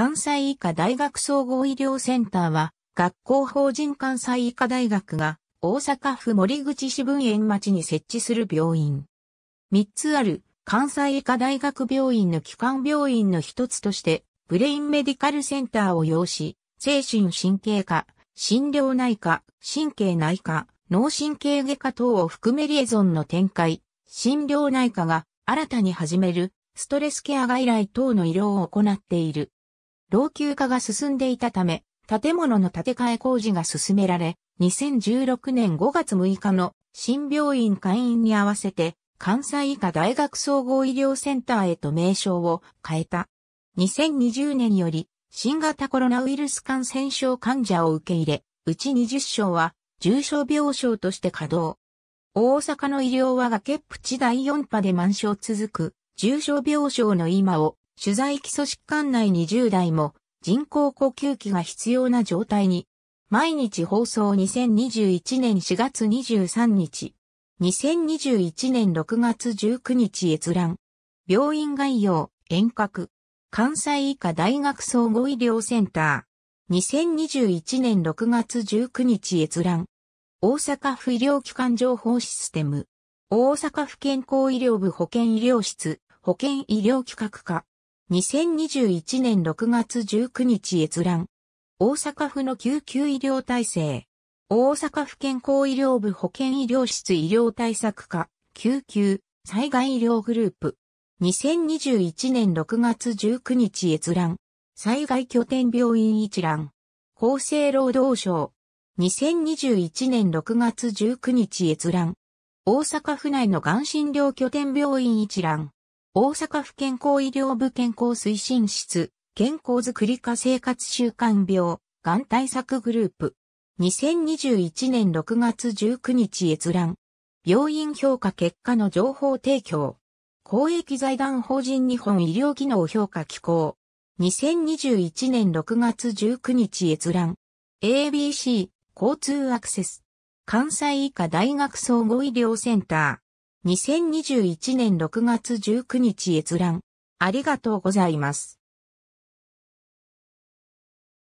関西医科大学総合医療センターは、学校法人関西医科大学が、大阪府森口市分園町に設置する病院。3つある関西医科大学病院の基幹病院の一つとして、ブレインメディカルセンターを要し、精神神経科、心療内科、神経内科、脳神経外科等を含めリエゾンの展開、心療内科が新たに始めるストレスケア外来等の医療を行っている。老朽化が進んでいたため、建物の建て替え工事が進められ、2016年5月6日の新病院会員に合わせて、関西医科大学総合医療センターへと名称を変えた。2020年より新型コロナウイルス感染症患者を受け入れ、うち20床は重症病床として稼働。大阪の医療は崖っぷち第4波で満床続く重症病床の今を取材基礎疾患内20代も人工呼吸器が必要な状態に。毎日放送2021年4月23日。2021年6月19日閲覧。病院概要、遠隔。関西医科大学総合医療センター。2021年6月19日閲覧。大阪府医療機関情報システム。大阪府健康医療部保健医療室、保健医療企画課。2021年6月19日閲覧。大阪府の救急医療体制。大阪府健康医療部保健医療室医療対策課、救急、災害医療グループ。2021年6月19日閲覧。災害拠点病院一覧。厚生労働省。2021年6月19日閲覧。大阪府内のがん診療拠点病院一覧。大阪府健康医療部健康推進室、健康づくり化生活習慣病、がん対策グループ。2021年6月19日閲覧。病院評価結果の情報提供。公益財団法人日本医療技能評価機構。2021年6月19日閲覧。ABC、交通アクセス。関西医科大学総合医療センター。2021年6月19日閲覧。ありがとうございます。